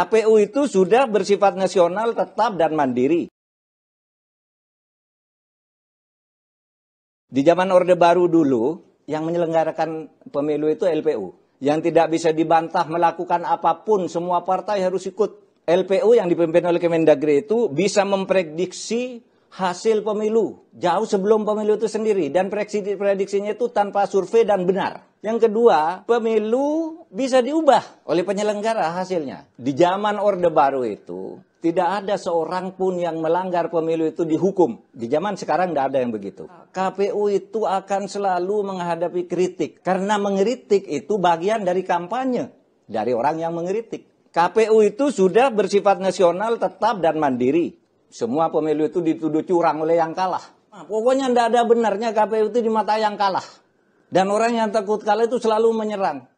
KPU itu sudah bersifat nasional tetap dan mandiri. Di zaman Orde Baru dulu, yang menyelenggarakan pemilu itu LPU. Yang tidak bisa dibantah melakukan apapun, semua partai harus ikut. LPU yang dipimpin oleh Kemendagri itu bisa memprediksi hasil pemilu jauh sebelum pemilu itu sendiri dan prediksi prediksinya itu tanpa survei dan benar. Yang kedua, pemilu bisa diubah oleh penyelenggara hasilnya. Di zaman Orde Baru itu, tidak ada seorang pun yang melanggar pemilu itu dihukum. Di zaman sekarang tidak ada yang begitu. KPU itu akan selalu menghadapi kritik. Karena mengeritik itu bagian dari kampanye. Dari orang yang mengeritik. KPU itu sudah bersifat nasional, tetap, dan mandiri. Semua pemilu itu dituduh curang oleh yang kalah. Nah, pokoknya tidak ada benarnya KPU itu di mata yang kalah. Dan orang yang takut kalah itu selalu menyerang.